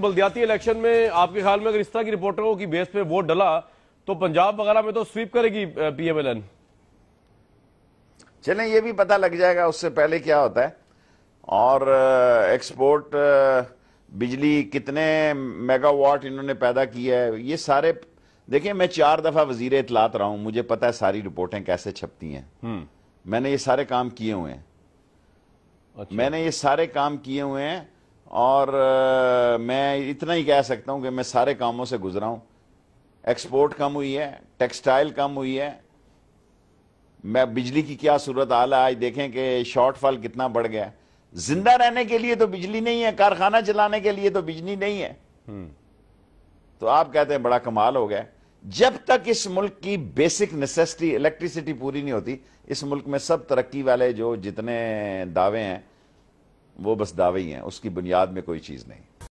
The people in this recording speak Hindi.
बलदियाती इलेक्शन में आपके ख्याल में अगर इस तरह की रिपोर्टरों की बेस पे वोट डला तो पंजाब वगैरह में तो स्वीप करेगी पीएमएलएन चले ये भी पता लग जाएगा उससे पहले क्या होता है और एक्सपोर्ट बिजली कितने मेगावाट इन्होंने पैदा किया है ये सारे देखिए मैं चार दफा वजीर इतलात रहा हूं मुझे पता है सारी रिपोर्टें कैसे छपती हैं हम्म। मैंने ये सारे काम किए हुए हैं अच्छा। मैंने ये सारे काम किए हुए हैं और आ, मैं इतना ही कह सकता हूं कि मैं सारे कामों से गुजरा हूं एक्सपोर्ट कम हुई है टेक्सटाइल कम हुई है मैं बिजली की क्या सूरत हाल है आज देखें कि शॉर्टफॉल कितना बढ़ गया जिंदा रहने के लिए तो बिजली नहीं है कारखाना चलाने के लिए तो बिजली नहीं है हम्म। तो आप कहते हैं बड़ा कमाल हो गया जब तक इस मुल्क की बेसिक नेसेसिटी इलेक्ट्रिसिटी पूरी नहीं होती इस मुल्क में सब तरक्की वाले जो जितने दावे हैं वो बस दावे ही हैं उसकी बुनियाद में कोई चीज़ नहीं